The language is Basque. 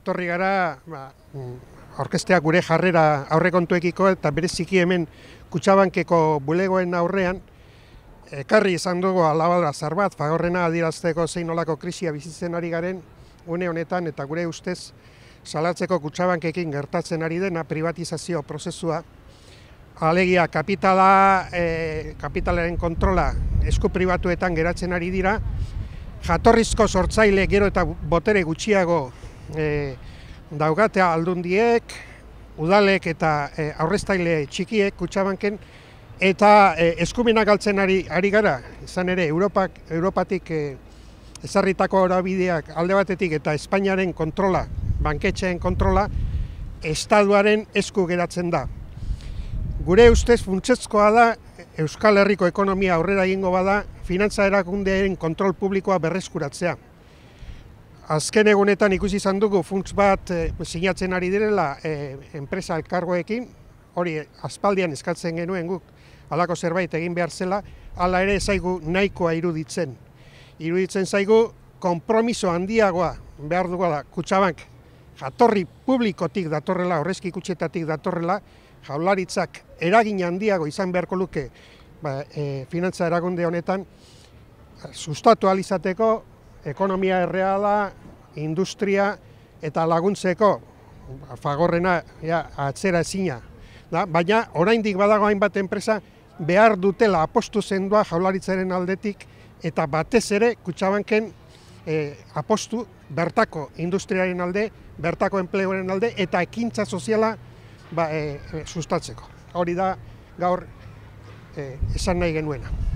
etorri gara ba, orkestea gure jarrera aurrekontuekiko eta bereziki hemen kutsabankeko bulegoen aurrean ekarri izan dugu alabadra zar bat, fagorrena adirazteko zein nolako krisia bizitzen ari garen une honetan eta gure ustez salatzeko kutsabankekin gertatzen ari dena privatizazio prozesua alegia kapitala, e, kapitalaren kontrola esku pribatuetan geratzen ari dira Jatorrizko sortzaile gero eta botere gutxiago e, daugatea aldundiek, udalek eta e, aurreztaile txikiek kutsabanken, eta e, eskumenak galtzen ari, gara, izan ere, Europak, Europatik e, ezarritako horabideak alde batetik eta Espainiaren kontrola, banketxeen kontrola, estaduaren esku geratzen da. Gure ustez funtsezkoa da Euskal Herriko ekonomia aurrera egingo bada finantza erakundeen kontrol publikoa berreskuratzea azken egunetan ikusi izan dugu funts bat e, sinatzen ari direla eh, enpresa elkargoekin, hori azpaldian eskatzen genuen guk halako zerbait egin behar zela, hala ere zaigu nahikoa iruditzen. Iruditzen zaigu konpromiso handiagoa behar dugu da kutsabank jatorri publikotik datorrela, horrezki kutsetatik datorrela, jaularitzak eragin handiago izan beharko luke ba, eh, finantza eragunde honetan, sustatu alizateko, ekonomia erreala, industria eta laguntzeko fagorrena ja, atzera ezina. Da? Baina oraindik badago hainbat enpresa behar dutela apostu zendua jaularitzaren aldetik eta batez ere kutsabanken e, apostu bertako industriaren alde, bertako enpleoren alde eta ekintza soziala ba, e, sustatzeko. Hori da gaur e, esan nahi genuena.